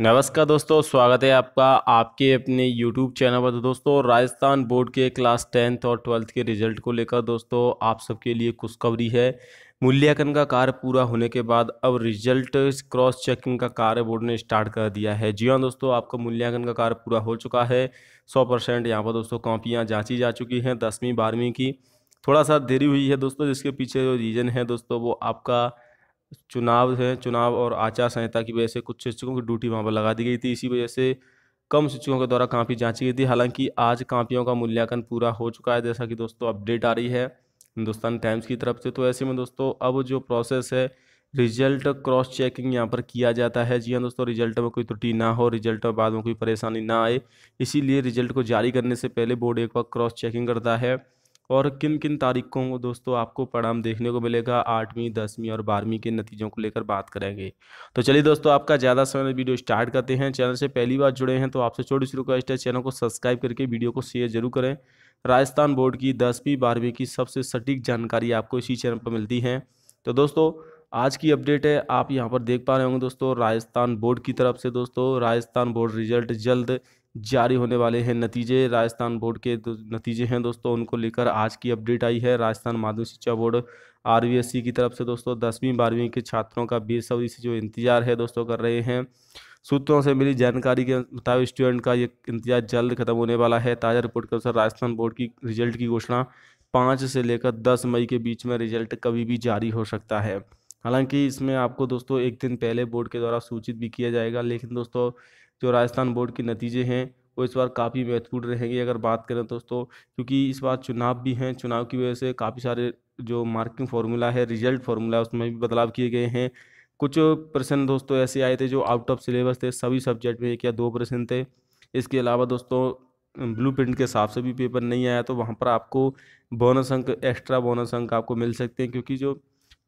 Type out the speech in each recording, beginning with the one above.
नमस्कार दोस्तों स्वागत है आपका आपके अपने यूट्यूब चैनल पर तो दोस्तों राजस्थान बोर्ड के क्लास टेंथ और ट्वेल्थ के रिजल्ट को लेकर दोस्तों आप सबके लिए खुशखबरी है मूल्यांकन का कार्य पूरा होने के बाद अब रिजल्ट क्रॉस चेकिंग का कार्य बोर्ड ने स्टार्ट कर दिया है जी हाँ दोस्तों आपका मूल्यांकन का कार्य पूरा हो चुका है सौ परसेंट यहाँ पर दोस्तों कॉपियाँ जाँची जा चुकी हैं दसवीं बारहवीं की थोड़ा सा देरी हुई है दोस्तों जिसके पीछे जो रीज़न है दोस्तों वो आपका चुनाव है चुनाव और आचार संहिता की वजह से कुछ शिक्षकों की ड्यूटी वहाँ पर लगा दी गई थी इसी वजह से कम शिक्षकों के द्वारा कापी जाँची गई थी हालांकि आज कापियों का मूल्यांकन पूरा हो चुका है जैसा कि दोस्तों अपडेट आ रही है हिंदुस्तान टाइम्स की तरफ से तो ऐसे में दोस्तों अब जो प्रोसेस है रिजल्ट क्रॉस चेकिंग यहाँ पर किया जाता है जी हाँ दोस्तों रिजल्ट में कोई त्रुटि ना हो रिजल्ट में बाद में कोई परेशानी ना आए इसीलिए रिजल्ट को जारी करने से पहले बोर्ड एक बार क्रॉस चेकिंग करता है और किन किन तारीखों को दोस्तों आपको परिणाम देखने को मिलेगा आठवीं दसवीं और बारहवीं के नतीजों को लेकर बात करेंगे तो चलिए दोस्तों आपका ज़्यादा समय वीडियो स्टार्ट करते हैं चैनल से पहली बार जुड़े हैं तो आपसे छोटी सी रिक्वेस्ट है चैनल को सब्सक्राइब करके वीडियो को शेयर जरूर करें राजस्थान बोर्ड की दसवीं बारहवीं की सबसे सटीक जानकारी आपको इसी चैनल पर मिलती है तो दोस्तों आज की अपडेट है आप यहाँ पर देख पा रहे होंगे दोस्तों राजस्थान बोर्ड की तरफ से दोस्तों राजस्थान बोर्ड रिजल्ट जल्द जारी होने वाले हैं नतीजे राजस्थान बोर्ड के नतीजे हैं दोस्तों उनको लेकर आज की अपडेट आई है राजस्थान माध्यमिक शिक्षा बोर्ड आर की तरफ से दोस्तों दसवीं बारहवीं के छात्रों का बेसब्री से जो इंतजार है दोस्तों कर रहे हैं सूत्रों से मिली जानकारी के मुताबिक स्टूडेंट का ये इंतजार जल्द खत्म होने वाला है ताज़ा रिपोर्ट के अनुसार राजस्थान बोर्ड की रिजल्ट की घोषणा पाँच से लेकर दस मई के बीच में रिजल्ट कभी भी जारी हो सकता है हालांकि इसमें आपको दोस्तों एक दिन पहले बोर्ड के द्वारा सूचित भी किया जाएगा लेकिन दोस्तों जो राजस्थान बोर्ड के नतीजे हैं वो इस बार काफ़ी महत्वपूर्ण रहेंगे अगर बात करें दोस्तों क्योंकि इस बार चुनाव भी हैं चुनाव की वजह से काफ़ी सारे जो मार्किंग फार्मूला है रिजल्ट फार्मूला है उसमें भी बदलाव किए गए हैं कुछ प्रश्न दोस्तों ऐसे आए थे जो आउट ऑफ सिलेबस थे सभी सब्जेक्ट में एक या दो प्रश्न थे इसके अलावा दोस्तों ब्लू प्रिंट के हिसाब से भी पेपर नहीं आया तो वहाँ पर आपको बोनस अंक एक्स्ट्रा बोनस अंक आपको मिल सकते हैं क्योंकि जो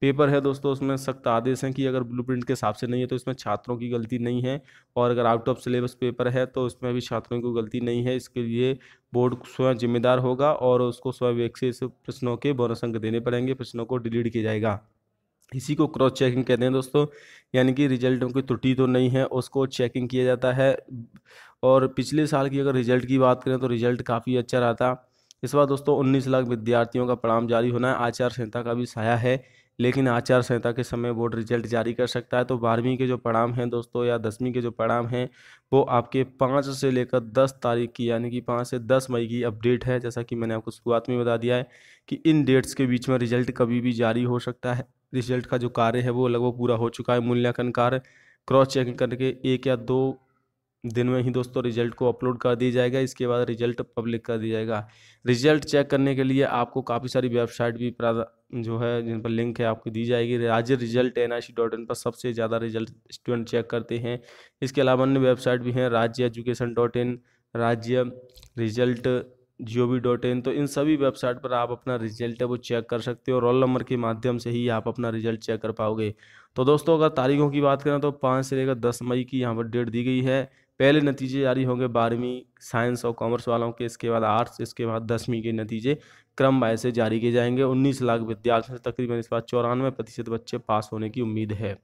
पेपर है दोस्तों उसमें सख्त आदेश हैं कि अगर प्रिंट के हिसाब से नहीं है तो इसमें छात्रों की गलती नहीं है और अगर आउट ऑफ सिलेबस पेपर है तो उसमें भी छात्रों की गलती नहीं है इसके लिए बोर्ड स्वयं जिम्मेदार होगा और उसको स्वयं व्यक्ति प्रश्नों के बोनस अंक देने पड़ेंगे प्रश्नों को डिलीट किया जाएगा इसी को क्रॉस चेकिंग कहते हैं दोस्तों यानी कि रिजल्ट में कोई त्रुटि तो नहीं है उसको चेकिंग किया जाता है और पिछले साल की अगर रिजल्ट की बात करें तो रिजल्ट काफ़ी अच्छा रहा था इस बार दोस्तों 19 लाख विद्यार्थियों का परिणाम जारी होना है आचार संहिता का भी साया है लेकिन आचार संहिता के समय बोर्ड रिजल्ट जारी कर सकता है तो बारहवीं के जो परिणाम हैं दोस्तों या दसवीं के जो परिणाम हैं वो आपके पाँच से लेकर दस तारीख की यानी कि पाँच से दस मई की अपडेट है जैसा कि मैंने आपको शुरुआत में बता दिया है कि इन डेट्स के बीच में रिजल्ट कभी भी जारी हो सकता है रिजल्ट का जो कार्य है वो लगभग पूरा हो चुका है मूल्यांकन कार्य क्रॉस चेकिंग करके एक या दो दिन में ही दोस्तों रिजल्ट को अपलोड कर दिया जाएगा इसके बाद रिजल्ट पब्लिक कर दिया जाएगा रिजल्ट चेक करने के लिए आपको काफ़ी सारी वेबसाइट भी जो है जिन पर लिंक है आपको दी जाएगी राज्य रिजल्ट एन डॉट इन पर सबसे ज़्यादा रिजल्ट स्टूडेंट चेक करते हैं इसके अलावा अन्य वेबसाइट भी हैं राज्य एजुकेशन डॉट इन राज्य result G O V dot in तो इन सभी वेबसाइट पर आप अपना रिजल्ट है वो चेक कर सकते हो रोल नंबर के माध्यम से ही आप अपना रिजल्ट चेक कर पाओगे तो दोस्तों अगर तारीखों की बात करें तो पाँच से लेकर दस मई की यहाँ पर डेट दी गई है पहले नतीजे जारी होंगे बारहवीं साइंस और कॉमर्स वालों के इसके बाद आर्ट्स इसके बाद दसवीं के नतीजे क्रम वाय से जारी किए जाएंगे उन्नीस लाख विद्यार्थियों से तकरीबन इस बार चौरानवे प्रतिशत बच्चे पास होने की उम्मीद है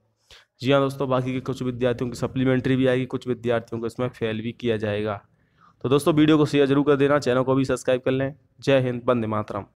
जी हाँ दोस्तों बाकी के कुछ विद्यार्थियों की सप्लीमेंट्री भी आएगी कुछ विद्यार्थियों को इसमें फेल भी किया जाएगा तो दोस्तों वीडियो को शेयर जरूर कर देना चैनल को भी सब्सक्राइब कर लें जय हिंद बंदे मातरम